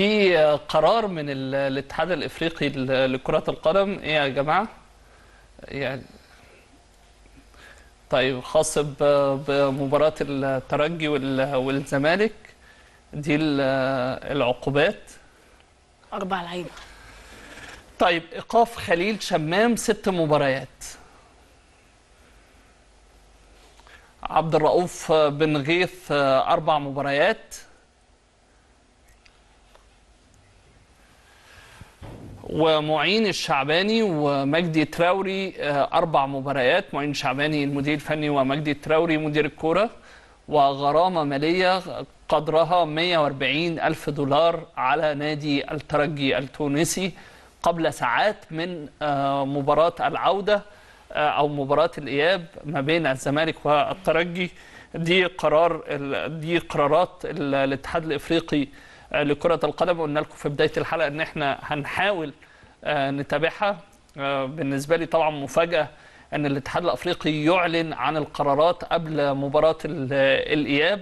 في آه، قرار من الاتحاد الافريقي لكرة القدم ايه يا جماعة إيه يعني طيب خاص بمباراة الترجي والزمالك دي العقوبات أربع لعيبة طيب إيقاف خليل شمام ست مباريات عبد الرؤوف بن غيث آه، أربع مباريات ومعين الشعباني ومجدي تراوري آه، أربع مباريات معين الشعباني المدير الفني ومجدي تراوري مدير الكورة وغرامة مالية قدرها 140 ألف دولار على نادي الترجي التونسي قبل ساعات من آه، مباراة العودة آه، أو مباراة الإياب ما بين الزمالك والترجي دي قرار دي قرارات الاتحاد الإفريقي آه، لكرة القدم وقلنا لكم في بداية الحلقة ان احنا هنحاول آه، نتابعها آه، بالنسبة لي طبعا مفاجأة ان الاتحاد الافريقي يعلن عن القرارات قبل مباراة الاياب